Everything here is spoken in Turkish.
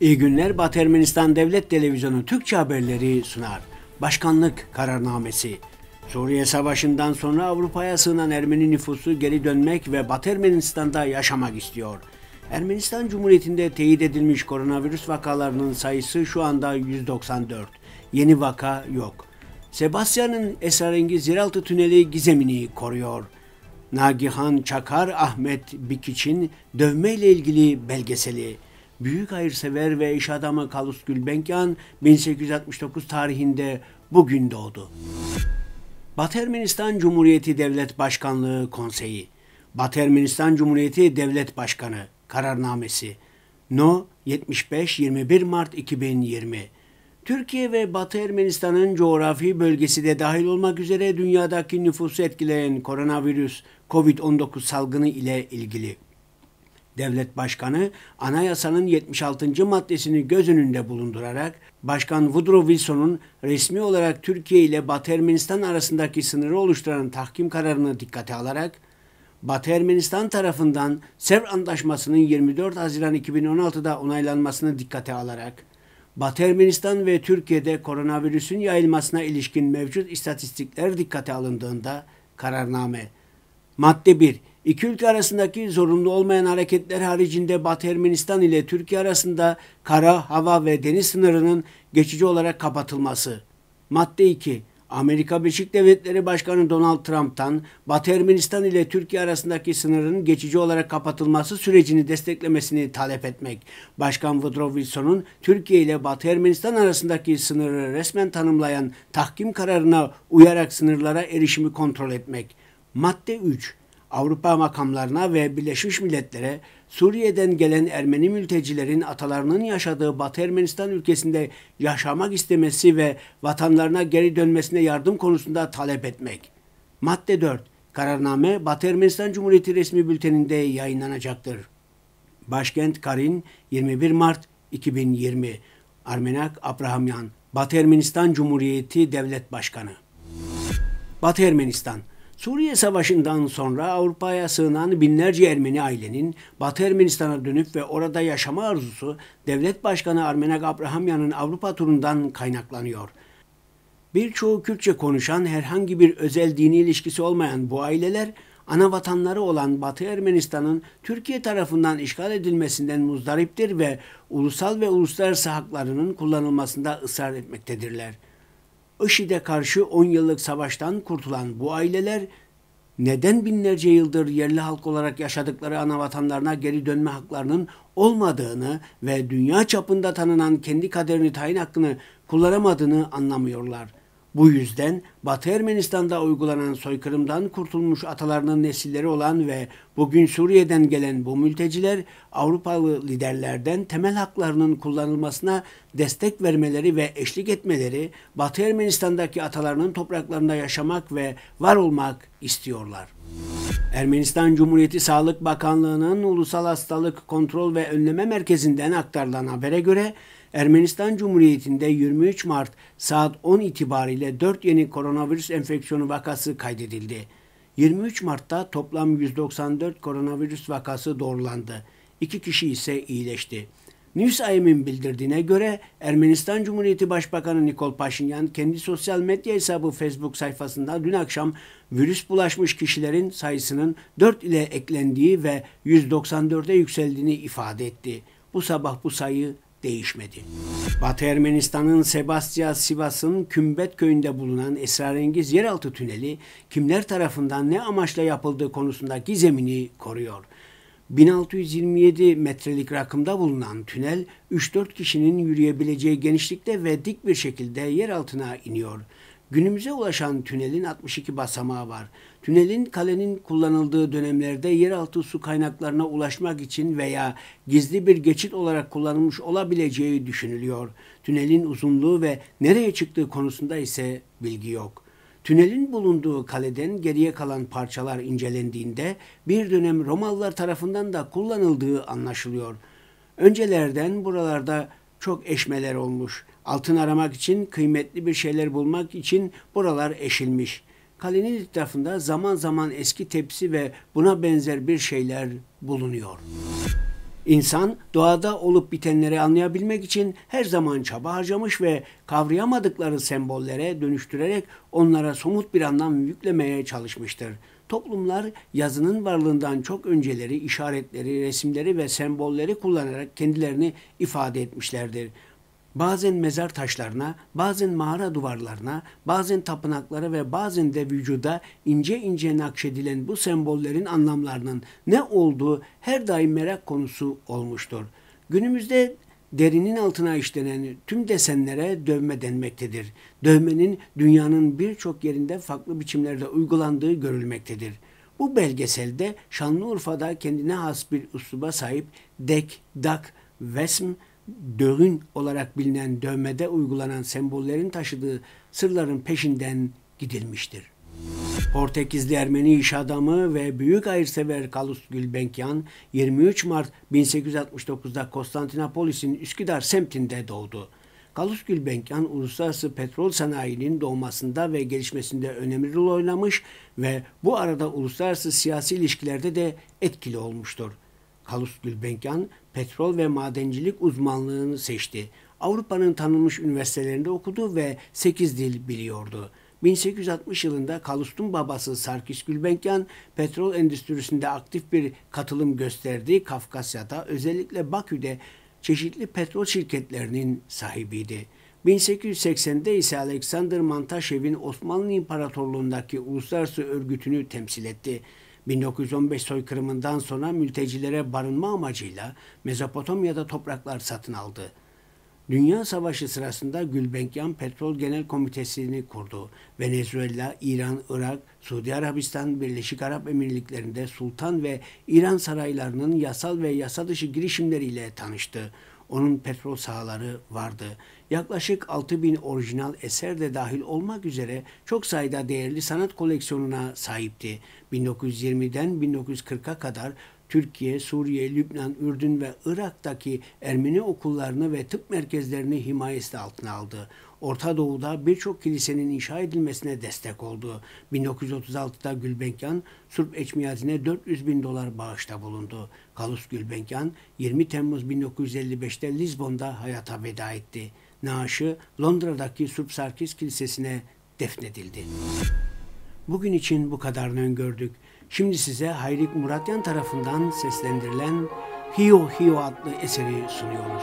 İyi günler Batı Ermenistan Devlet Televizyonu Türkçe haberleri sunar. Başkanlık kararnamesi. Suriye Savaşı'ndan sonra Avrupa'ya sığınan Ermeni nüfusu geri dönmek ve Batı Ermenistan'da yaşamak istiyor. Ermenistan Cumhuriyeti'nde teyit edilmiş koronavirüs vakalarının sayısı şu anda 194. Yeni vaka yok. Sebastian'ın esrarengiz yeraltı tüneli gizemini koruyor. Nagihan Çakar Ahmet Bikiç'in dövmeyle ilgili belgeseli büyük hayırsever ve iş adamı Kalus Gülbenkyan 1869 tarihinde bugün doğdu. Batı Ermenistan Cumhuriyeti Devlet Başkanlığı Konseyi Batı Ermenistan Cumhuriyeti Devlet Başkanı Kararnamesi No 75 21 Mart 2020 Türkiye ve Batı Ermenistan'ın coğrafi bölgesi de dahil olmak üzere dünyadaki nüfusu etkileyen koronavirüs COVID-19 salgını ile ilgili devlet başkanı anayasanın 76. maddesini göz önünde bulundurarak Başkan Woodrow Wilson'un resmi olarak Türkiye ile Batı Ermenistan arasındaki sınırı oluşturan tahkim kararını dikkate alarak Batı Ermenistan tarafından Sevr Antlaşması'nın 24 Haziran 2016'da onaylanmasını dikkate alarak Batı Ermenistan ve Türkiye'de koronavirüsün yayılmasına ilişkin mevcut istatistikler dikkate alındığında kararname Madde 1. İki ülke arasındaki zorunlu olmayan hareketler haricinde Batı Ermenistan ile Türkiye arasında kara, hava ve deniz sınırının geçici olarak kapatılması. Madde 2. Amerika Birleşik Devletleri Başkanı Donald Trump'tan Batı Ermenistan ile Türkiye arasındaki sınırın geçici olarak kapatılması sürecini desteklemesini talep etmek. Başkan Woodrow Wilson'un Türkiye ile Batı Ermenistan arasındaki sınırı resmen tanımlayan tahkim kararına uyarak sınırlara erişimi kontrol etmek. Madde 3 Avrupa makamlarına ve Birleşmiş Milletler'e Suriye'den gelen Ermeni mültecilerin atalarının yaşadığı Batı Ermenistan ülkesinde yaşamak istemesi ve vatanlarına geri dönmesine yardım konusunda talep etmek. Madde 4. Kararname Batı Ermenistan Cumhuriyeti resmi bülteninde yayınlanacaktır. Başkent Karin 21 Mart 2020 Armenak Abrahamyan Batı Ermenistan Cumhuriyeti Devlet Başkanı Batı Ermenistan Suriye Savaşı'ndan sonra Avrupa'ya sığınan binlerce Ermeni ailenin Batı Ermenistan'a dönüp ve orada yaşama arzusu Devlet Başkanı Armenak Abrahamyan'ın Avrupa turundan kaynaklanıyor. Birçoğu Kürtçe konuşan herhangi bir özel dini ilişkisi olmayan bu aileler ana vatanları olan Batı Ermenistan'ın Türkiye tarafından işgal edilmesinden muzdariptir ve ulusal ve uluslararası haklarının kullanılmasında ısrar etmektedirler. IŞİD'e karşı 10 yıllık savaştan kurtulan bu aileler neden binlerce yıldır yerli halk olarak yaşadıkları ana vatanlarına geri dönme haklarının olmadığını ve dünya çapında tanınan kendi kaderini tayin hakkını kullanamadığını anlamıyorlar. Bu yüzden Batı Ermenistan'da uygulanan soykırımdan kurtulmuş atalarının nesilleri olan ve bugün Suriye'den gelen bu mülteciler Avrupalı liderlerden temel haklarının kullanılmasına destek vermeleri ve eşlik etmeleri Batı Ermenistan'daki atalarının topraklarında yaşamak ve var olmak istiyorlar. Ermenistan Cumhuriyeti Sağlık Bakanlığı'nın Ulusal Hastalık Kontrol ve Önleme Merkezi'nden aktarılan habere göre Ermenistan Cumhuriyeti'nde 23 Mart saat 10 itibariyle 4 yeni koronavirüs enfeksiyonu vakası kaydedildi. 23 Mart'ta toplam 194 koronavirüs vakası doğrulandı. 2 kişi ise iyileşti. NewsIM'in bildirdiğine göre Ermenistan Cumhuriyeti Başbakanı Nikol Paşinyan kendi sosyal medya hesabı Facebook sayfasında dün akşam virüs bulaşmış kişilerin sayısının 4 ile eklendiği ve 194'e yükseldiğini ifade etti. Bu sabah bu sayı değişmedi. Batı Ermenistan'ın Sebastia Sivas'ın Kümbet köyünde bulunan esrarengiz yeraltı tüneli kimler tarafından ne amaçla yapıldığı konusundaki zemini koruyor. 1627 metrelik rakımda bulunan tünel 3-4 kişinin yürüyebileceği genişlikte ve dik bir şekilde yer altına iniyor. Günümüze ulaşan tünelin 62 basamağı var. Tünelin kalenin kullanıldığı dönemlerde yeraltı su kaynaklarına ulaşmak için veya gizli bir geçit olarak kullanılmış olabileceği düşünülüyor. Tünelin uzunluğu ve nereye çıktığı konusunda ise bilgi yok. Tünelin bulunduğu kaleden geriye kalan parçalar incelendiğinde bir dönem Romalılar tarafından da kullanıldığı anlaşılıyor. Öncelerden buralarda çok eşmeler olmuş. Altın aramak için, kıymetli bir şeyler bulmak için buralar eşilmiş.'' Kalenin etrafında zaman zaman eski tepsi ve buna benzer bir şeyler bulunuyor. İnsan doğada olup bitenleri anlayabilmek için her zaman çaba harcamış ve kavrayamadıkları sembollere dönüştürerek onlara somut bir anlam yüklemeye çalışmıştır. Toplumlar yazının varlığından çok önceleri işaretleri, resimleri ve sembolleri kullanarak kendilerini ifade etmişlerdir bazen mezar taşlarına, bazen mağara duvarlarına, bazen tapınaklara ve bazen de vücuda ince ince nakşedilen bu sembollerin anlamlarının ne olduğu her daim merak konusu olmuştur. Günümüzde derinin altına işlenen tüm desenlere dövme denmektedir. Dövmenin dünyanın birçok yerinde farklı biçimlerde uygulandığı görülmektedir. Bu belgeselde Şanlıurfa'da kendine has bir üsluba sahip dek, dak, vesm dövün olarak bilinen dövmede uygulanan sembollerin taşıdığı sırların peşinden gidilmiştir. Portekizli Ermeni iş adamı ve büyük hayırsever Kalus Gülbenkyan 23 Mart 1869'da Konstantinopolis'in Üsküdar semtinde doğdu. Kalus Gülbenkyan uluslararası petrol sanayinin doğmasında ve gelişmesinde önemli rol oynamış ve bu arada uluslararası siyasi ilişkilerde de etkili olmuştur. Halus Gülbenkian petrol ve madencilik uzmanlığını seçti. Avrupa'nın tanınmış üniversitelerinde okudu ve 8 dil biliyordu. 1860 yılında Kalust'un babası Sarkis Gülbenkian petrol endüstrisinde aktif bir katılım gösterdiği Kafkasya'da özellikle Bakü'de çeşitli petrol şirketlerinin sahibiydi. 1880'de ise Alexander Mantashev'in Osmanlı İmparatorluğundaki uluslararası örgütünü temsil etti. 1915 soykırımından sonra mültecilere barınma amacıyla Mezopotamya'da topraklar satın aldı. Dünya Savaşı sırasında Gülbenkyan Petrol Genel Komitesi'ni kurdu. Venezuela, İran, Irak, Suudi Arabistan, Birleşik Arap Emirlikleri'nde sultan ve İran saraylarının yasal ve yasa dışı girişimleriyle tanıştı. Onun petrol sahaları vardı. Yaklaşık 6000 orijinal eser de dahil olmak üzere çok sayıda değerli sanat koleksiyonuna sahipti. 1920'den 1940'a kadar Türkiye, Suriye, Lübnan, Ürdün ve Irak'taki Ermeni okullarını ve tıp merkezlerini himayesi altına aldı. Orta Doğu'da birçok kilisenin inşa edilmesine destek oldu. 1936'da Gülbenkyan Surp Eçmiyazine 400 bin dolar bağışta bulundu. Kalus Gülbenkyan 20 Temmuz 1955'te Lizbon'da hayata veda etti. Naaşı Londra'daki Surp Sarkis Kilisesi'ne defnedildi. Bugün için bu kadarını öngördük. Şimdi size Hayrik Muratyan tarafından seslendirilen Hiyo Hiyo adlı eseri sunuyoruz.